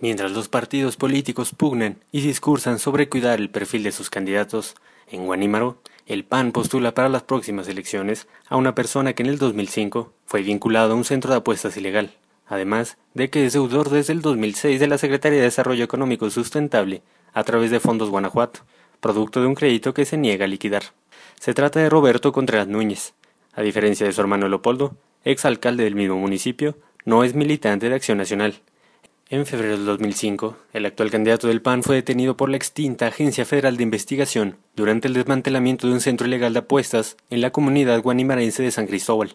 Mientras los partidos políticos pugnan y discursan sobre cuidar el perfil de sus candidatos, en Guanímaro, el PAN postula para las próximas elecciones a una persona que en el 2005 fue vinculado a un centro de apuestas ilegal, además de que es deudor desde el 2006 de la Secretaría de Desarrollo Económico Sustentable a través de Fondos Guanajuato, producto de un crédito que se niega a liquidar. Se trata de Roberto Contreras Núñez. A diferencia de su hermano Leopoldo, exalcalde del mismo municipio, no es militante de Acción Nacional en febrero de 2005, el actual candidato del PAN fue detenido por la extinta Agencia Federal de Investigación durante el desmantelamiento de un centro ilegal de apuestas en la comunidad guanimarense de San Cristóbal.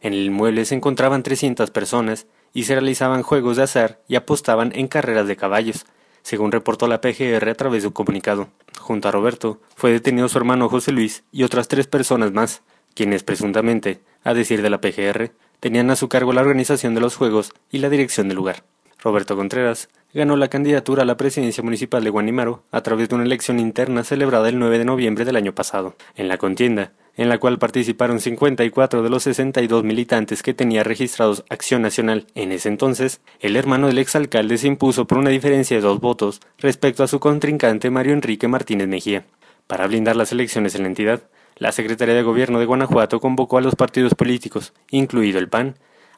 En el inmueble se encontraban 300 personas y se realizaban juegos de azar y apostaban en carreras de caballos, según reportó la PGR a través de un comunicado. Junto a Roberto, fue detenido su hermano José Luis y otras tres personas más, quienes presuntamente, a decir de la PGR, tenían a su cargo la organización de los juegos y la dirección del lugar. Roberto Contreras, ganó la candidatura a la presidencia municipal de Guanimaro a través de una elección interna celebrada el 9 de noviembre del año pasado. En la contienda, en la cual participaron 54 de los 62 militantes que tenía registrados Acción Nacional en ese entonces, el hermano del exalcalde se impuso por una diferencia de dos votos respecto a su contrincante Mario Enrique Martínez Mejía. Para blindar las elecciones en la entidad, la Secretaría de Gobierno de Guanajuato convocó a los partidos políticos, incluido el PAN,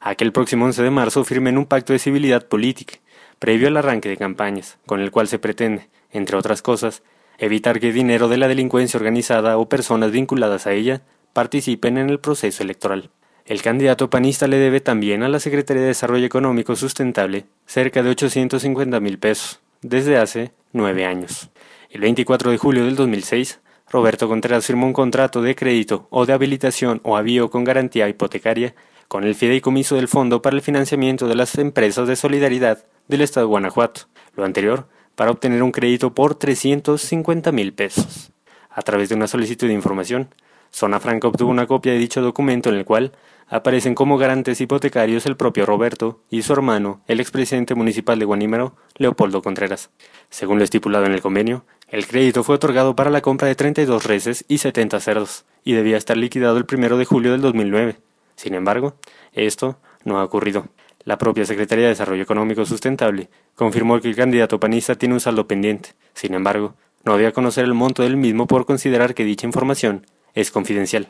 Aquel próximo 11 de marzo firmen un pacto de civilidad política, previo al arranque de campañas, con el cual se pretende, entre otras cosas, evitar que dinero de la delincuencia organizada o personas vinculadas a ella participen en el proceso electoral. El candidato panista le debe también a la Secretaría de Desarrollo Económico Sustentable cerca de 850 mil pesos, desde hace nueve años. El 24 de julio del 2006, Roberto Contreras firmó un contrato de crédito o de habilitación o avío con garantía hipotecaria con el fideicomiso del Fondo para el Financiamiento de las Empresas de Solidaridad del Estado de Guanajuato, lo anterior para obtener un crédito por 350 mil pesos. A través de una solicitud de información, Zona Franca obtuvo una copia de dicho documento en el cual aparecen como garantes hipotecarios el propio Roberto y su hermano, el expresidente municipal de Guanímero, Leopoldo Contreras. Según lo estipulado en el convenio, el crédito fue otorgado para la compra de 32 reses y 70 cerdos, y debía estar liquidado el 1 de julio del 2009. Sin embargo, esto no ha ocurrido. La propia Secretaría de Desarrollo Económico Sustentable confirmó que el candidato panista tiene un saldo pendiente. Sin embargo, no había a conocer el monto del mismo por considerar que dicha información es confidencial.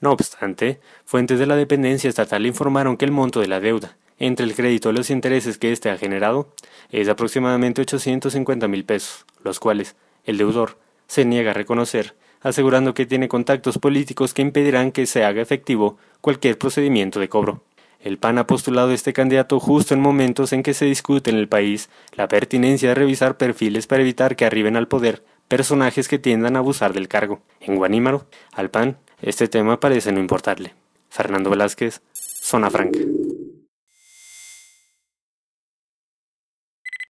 No obstante, fuentes de la dependencia estatal informaron que el monto de la deuda, entre el crédito y los intereses que éste ha generado, es aproximadamente 850 mil pesos, los cuales el deudor se niega a reconocer asegurando que tiene contactos políticos que impedirán que se haga efectivo cualquier procedimiento de cobro. El PAN ha postulado este candidato justo en momentos en que se discute en el país la pertinencia de revisar perfiles para evitar que arriben al poder personajes que tiendan a abusar del cargo. En Guanímaro, al PAN, este tema parece no importarle. Fernando Velázquez, Zona Franca.